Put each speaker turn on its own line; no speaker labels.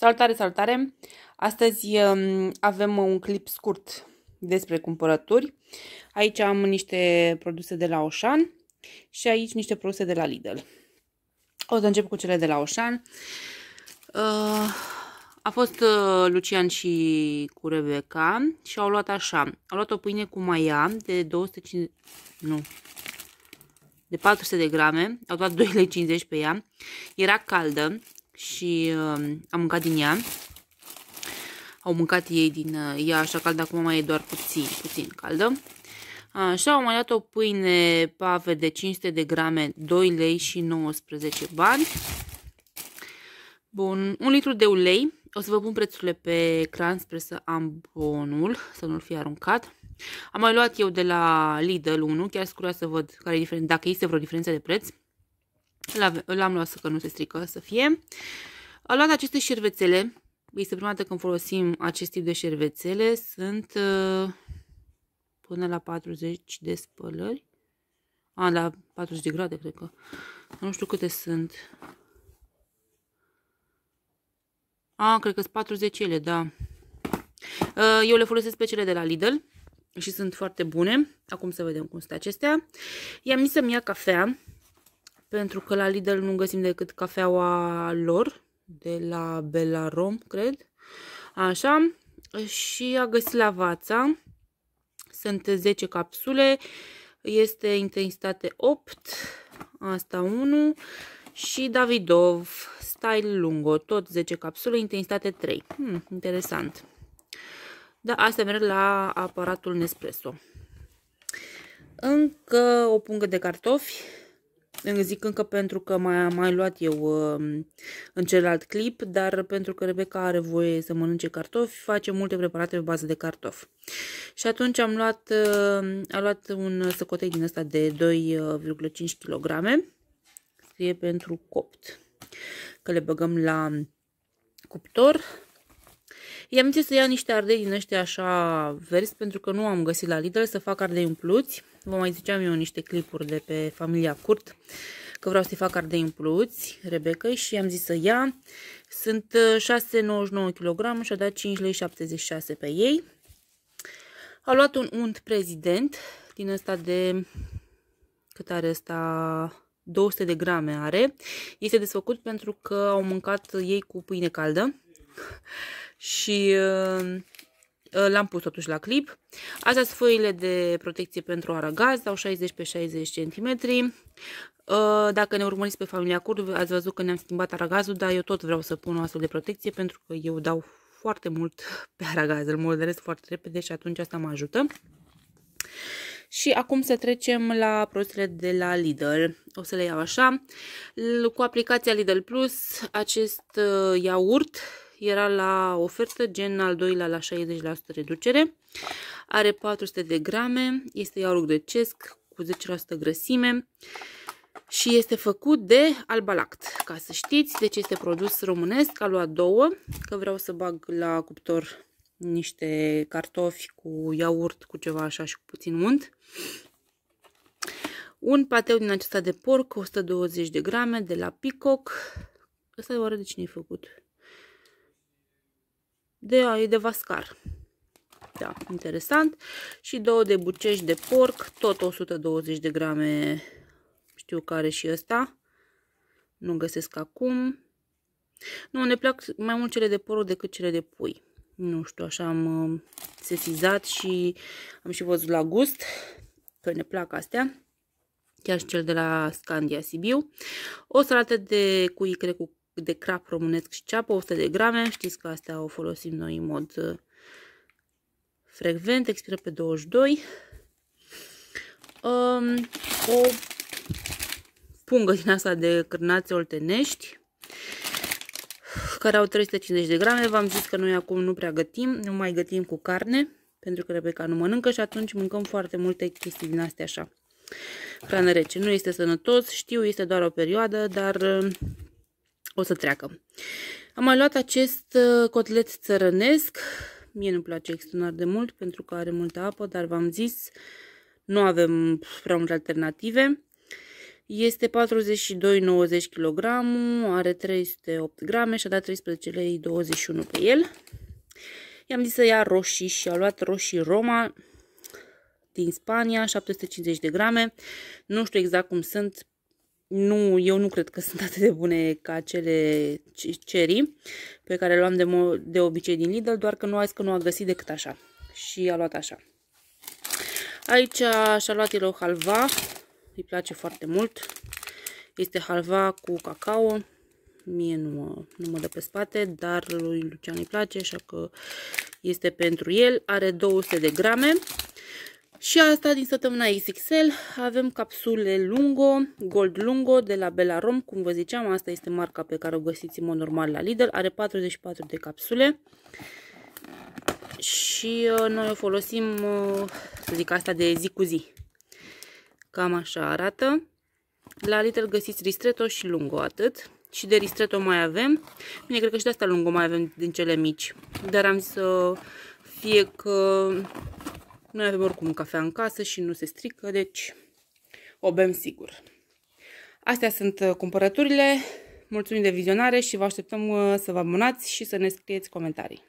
Salutare, salutare! Astăzi um, avem un clip scurt despre cumpărături. Aici am niște produse de la Oșan și aici niște produse de la Lidl. O să încep cu cele de la Oșan. Uh, a fost uh, Lucian și cu Rebecca și au luat așa. Au luat o pâine cu maia de 250... Nu, de 400 de grame, au dat 2,50 pe ea, era caldă, și uh, am mâncat din ea. Au mâncat ei din uh, ea așa caldă, acum mai e doar puțin, puțin caldă. Așa, am mai dat o pâine pave de 500 de grame, 2 lei și 19 bani. Bun, un litru de ulei. O să vă pun prețurile pe ecran spre să am bonul, să nu-l fie aruncat. Am mai luat eu de la Lidl 1, chiar sunt să văd care e dacă este vreo diferență de preț. L-am luat să că nu se strică să fie. Am luat aceste șervețele. Este prima dată când folosim acest tip de șervețele. Sunt uh, până la 40 de spălări. A, la 40 de grade, cred că. Nu știu câte sunt. A, cred că sunt 40 ele, da. Uh, eu le folosesc pe cele de la Lidl și sunt foarte bune. Acum să vedem cum sunt acestea. I-am mis să-mi ia cafea pentru că la Lidl nu găsim decât cafeaua lor, de la Bella Rom, cred. Așa, și a găsit la vața, Sunt 10 capsule, este intensitate 8, asta 1 și Davidov Style Lungo, tot 10 capsule, intensitate 3. Hmm, interesant. Da, asta merg la aparatul Nespresso. Încă o pungă de cartofi, zic încă pentru că mai am mai luat eu um, în celălalt clip, dar pentru că Rebecca are voie să mănânce cartofi, face multe preparate pe bază de cartofi. Și atunci am luat, am um, luat un săcotec din ăsta de 2,5 kg. E pentru copt. Că le băgăm la cuptor I-am zis să iau niște ardei din ăștia așa verzi, pentru că nu am găsit la Lidl să fac ardei umpluți. Vă mai ziceam eu niște clipuri de pe familia Curt, că vreau să-i fac ardei umpluți, Rebecca, și i-am zis să ia. Sunt 6,99 uh, kg și a dat 5,76 pe ei. A luat un unt prezident, din ăsta de... cât are ăsta... 200 de grame are. Este desfăcut pentru că au mâncat ei cu pâine caldă și uh, l-am pus totuși la clip. Astea sunt foile de protecție pentru aragaz, au 60 pe 60 cm. Uh, dacă ne urmăriți pe familia Curd, ați văzut că ne-am schimbat aragazul, dar eu tot vreau să pun o astfel de protecție pentru că eu dau foarte mult pe aragaz, îl moderez foarte repede și atunci asta mă ajută. Și acum să trecem la produsele de la Lidl. O să le iau așa. Cu aplicația Lidl Plus, acest uh, iaurt era la ofertă, gen al doilea la 60% reducere. Are 400 de grame, este iaurt grecesc cu 10% grăsime și este făcut de albalact, ca să știți. Deci este produs românesc, a luat două, că vreau să bag la cuptor niște cartofi cu iaurt, cu ceva așa și cu puțin unt. Un pateu din acesta de porc, 120 de grame, de la Picoc. Asta oare de cine e făcut? de, de vascar. Da, interesant. Și două de bucești de porc, tot 120 de grame, știu care și ăsta. Nu găsesc acum. Nu, ne plac mai mult cele de porc decât cele de pui. Nu știu, așa am um, sesizat și am și văzut la gust că ne plac astea. Chiar și cel de la Scandia Sibiu. O salată de cuicre cu de crap românesc și ceapă, 100 de grame. Știți că astea o folosim noi în mod uh, frecvent, expiră pe 22. Um, o pungă din asta de cârnațe oltenești care au 350 de grame. V-am zis că noi acum nu prea gătim, nu mai gătim cu carne, pentru că Rebecca nu mănâncă și atunci mâncăm foarte multe chestii din astea așa. Hrană rece. Nu este sănătos, știu, este doar o perioadă, dar um, o să treacă. Am mai luat acest uh, cotlet țărănesc. Mie nu place extraordinar de mult pentru că are multă apă, dar v-am zis, nu avem prea multe alternative. Este 42,90 kg, are 308 grame și a dat 13,21 lei pe el. I-am zis să ia roșii și a luat roșii Roma din Spania, 750 de grame. Nu știu exact cum sunt, nu, eu nu cred că sunt atât de bune ca cele ceri pe care le luam de, de obicei din Lidl, doar că nu azi că nu a găsit decât așa. Și a luat așa. Aici și-a luat el o halva, îi place foarte mult. Este halva cu cacao. Mie nu mă, nu mă dă pe spate, dar lui Lucian îi place, așa că este pentru el. Are 200 de grame. Și asta din săptămâna XXL avem capsule Lungo, Gold Lungo de la Rom. cum vă ziceam, asta este marca pe care o găsiți în mod normal la Lidl, are 44 de capsule și uh, noi o folosim, să uh, zic asta, de zi cu zi. Cam așa arată. La Lidl găsiți ristretto și lungo, atât. Și de ristretto mai avem. Bine, cred că și de asta lungo mai avem din cele mici. Dar am să fie că noi avem oricum cafea în casă și nu se strică, deci o bem sigur. Astea sunt uh, cumpărăturile. Mulțumim de vizionare și vă așteptăm uh, să vă abonați și să ne scrieți comentarii.